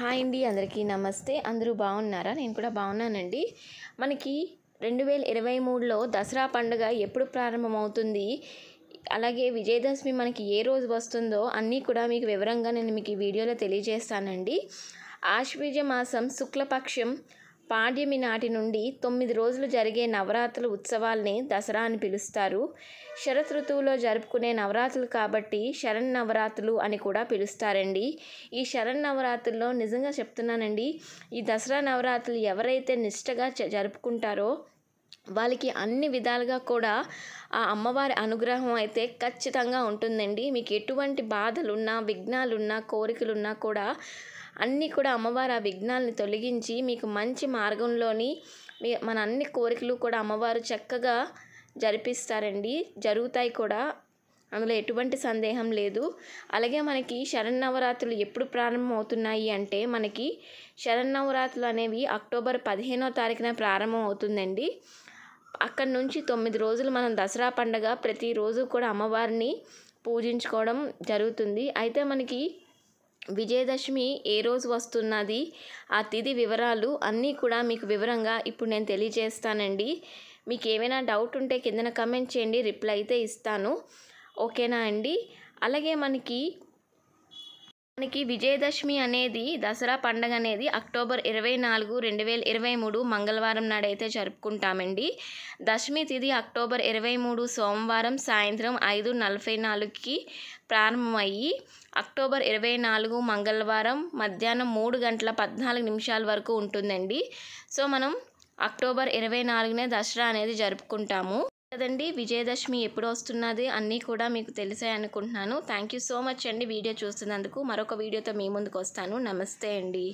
hi అండి అందరికీ నమస్తే అందరూ బాగున్నారా నేను కూడా బాగున్నానండి మనకి రెండు వేల ఇరవై మూడులో దసరా పండుగ ఎప్పుడు ప్రారంభమవుతుంది అలాగే విజయదశమి మనకి ఏ రోజు వస్తుందో అన్నీ కూడా మీకు వివరంగా నేను మీకు ఈ వీడియోలో తెలియజేస్తానండి ఆశ్వీజ మాసం శుక్లపక్షం పాండ్యమి నాటి నుండి తొమ్మిది రోజులు జరిగే నవరాత్రుల ఉత్సవాల్ని దసరా అని పిలుస్తారు శరత్ ఋతువులో జరుపుకునే నవరాత్రులు కాబట్టి శరణ్ నవరాత్రులు అని కూడా పిలుస్తారండి ఈ శరణ్ నవరాత్రుల్లో నిజంగా చెప్తున్నానండి ఈ దసరా నవరాత్రులు ఎవరైతే నిష్టగా జరుపుకుంటారో వాళ్ళకి అన్ని విధాలుగా కూడా ఆ అమ్మవారి అనుగ్రహం అయితే ఖచ్చితంగా ఉంటుందండి మీకు ఎటువంటి బాధలున్నా విఘ్నాలున్నా కోరికలున్నా కూడా అన్నీ కూడా అమ్మవారు ఆ విఘ్నాలను తొలగించి మీకు మంచి మార్గంలోని మీ మన అన్ని కోరికలు కూడా అమ్మవారు చక్కగా జరిపిస్తారండి జరుగుతాయి కూడా అందులో ఎటువంటి సందేహం లేదు అలాగే మనకి శరన్నవరాత్రులు ఎప్పుడు ప్రారంభం అవుతున్నాయి అంటే మనకి శరన్నవరాత్రులు అనేవి అక్టోబర్ పదిహేనో తారీఖున ప్రారంభం అవుతుందండి అక్కడి నుంచి తొమ్మిది రోజులు మనం దసరా పండగ ప్రతిరోజు కూడా అమ్మవారిని పూజించుకోవడం జరుగుతుంది అయితే మనకి విజయదశమి ఏ రోజు వస్తున్నది ఆ తిథి వివరాలు అన్నీ కూడా మీకు వివరంగా ఇప్పుడు నేను తెలియజేస్తానండి మీకు ఏమైనా డౌట్ ఉంటే కిందన కమెంట్ చేయండి రిప్లై అయితే ఇస్తాను ఓకేనా అండి అలాగే మనకి మనకి విజయదశమి అనేది దసరా పండగ అనేది అక్టోబర్ ఇరవై నాలుగు రెండు వేల ఇరవై మూడు మంగళవారం నాడైతే జరుపుకుంటామండి దశమి తిది అక్టోబర్ ఇరవై మూడు సోమవారం సాయంత్రం ఐదు నలభై నాలుగుకి ప్రారంభమయ్యి అక్టోబర్ ఇరవై నాలుగు మంగళవారం మధ్యాహ్నం మూడు గంటల పద్నాలుగు నిమిషాల వరకు ఉంటుందండి సో మనం అక్టోబర్ ఇరవై నాలుగునే దసరా అనేది జరుపుకుంటాము కదండి విజయదశమి ఎప్పుడు వస్తున్నది అన్నీ కూడా మీకు తెలిసాయి అనుకుంటున్నాను థ్యాంక్ యూ సో మచ్ అండి వీడియో చూస్తున్నందుకు మరొక వీడియోతో మీ ముందుకు వస్తాను నమస్తే అండి